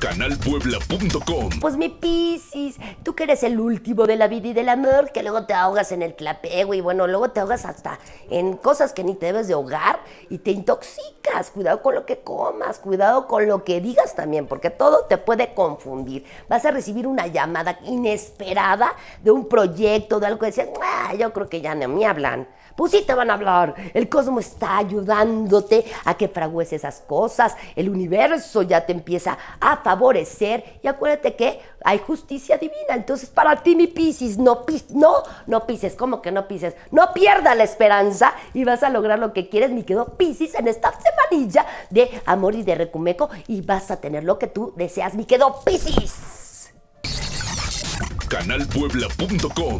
Canalpuebla.com. Pues mi Piscis, tú que eres el último de la vida y del amor, que luego te ahogas en el clapego y bueno, luego te ahogas hasta en cosas que ni te debes de ahogar y te intoxicas. Cuidado con lo que comas, cuidado con lo que digas también, porque todo te puede confundir. Vas a recibir una llamada inesperada de un proyecto, de algo que decías, ah, yo creo que ya no me hablan. Pues sí te van a hablar. El cosmo está ayudándote a que fragues esas cosas. El universo ya te empieza a favorecer. Y acuérdate que hay justicia divina. Entonces, para ti, mi Pisis, no, pis, no, no pises. ¿Cómo que no pises? No pierda la esperanza y vas a lograr lo que quieres, mi querido Pisis en esta semanilla de amor y de recumeco. Y vas a tener lo que tú deseas, mi querido Piscis. Canalpuebla.com